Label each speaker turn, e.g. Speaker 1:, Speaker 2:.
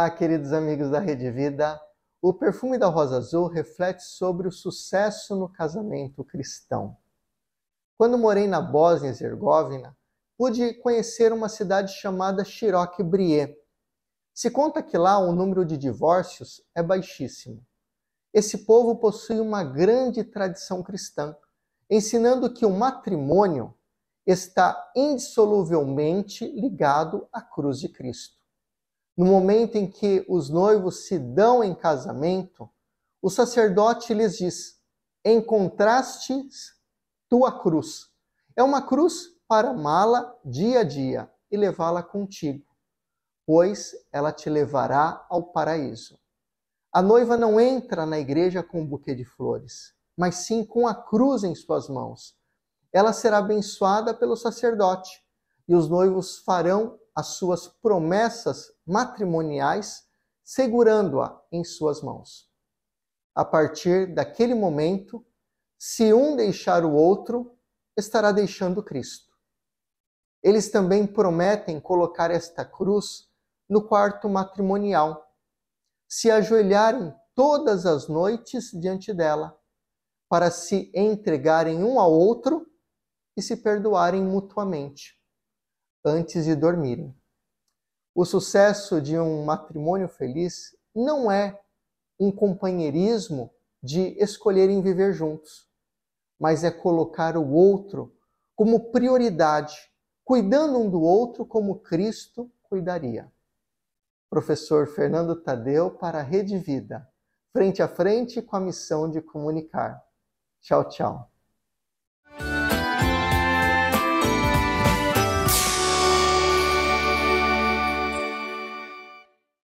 Speaker 1: Olá, queridos amigos da Rede Vida. O perfume da rosa azul reflete sobre o sucesso no casamento cristão. Quando morei na Bósnia e Herzegovina, pude conhecer uma cidade chamada Chiroque Brie. Se conta que lá o número de divórcios é baixíssimo. Esse povo possui uma grande tradição cristã, ensinando que o matrimônio está indissoluvelmente ligado à cruz de Cristo. No momento em que os noivos se dão em casamento, o sacerdote lhes diz: Encontrastes tua cruz. É uma cruz para amá-la dia a dia e levá-la contigo, pois ela te levará ao paraíso. A noiva não entra na igreja com um buquê de flores, mas sim com a cruz em suas mãos. Ela será abençoada pelo sacerdote e os noivos farão as suas promessas matrimoniais, segurando-a em suas mãos. A partir daquele momento, se um deixar o outro, estará deixando Cristo. Eles também prometem colocar esta cruz no quarto matrimonial, se ajoelharem todas as noites diante dela, para se entregarem um ao outro e se perdoarem mutuamente antes de dormirem. O sucesso de um matrimônio feliz não é um companheirismo de escolherem viver juntos, mas é colocar o outro como prioridade, cuidando um do outro como Cristo cuidaria. Professor Fernando Tadeu para a Rede Vida, frente a frente com a missão de comunicar. Tchau, tchau.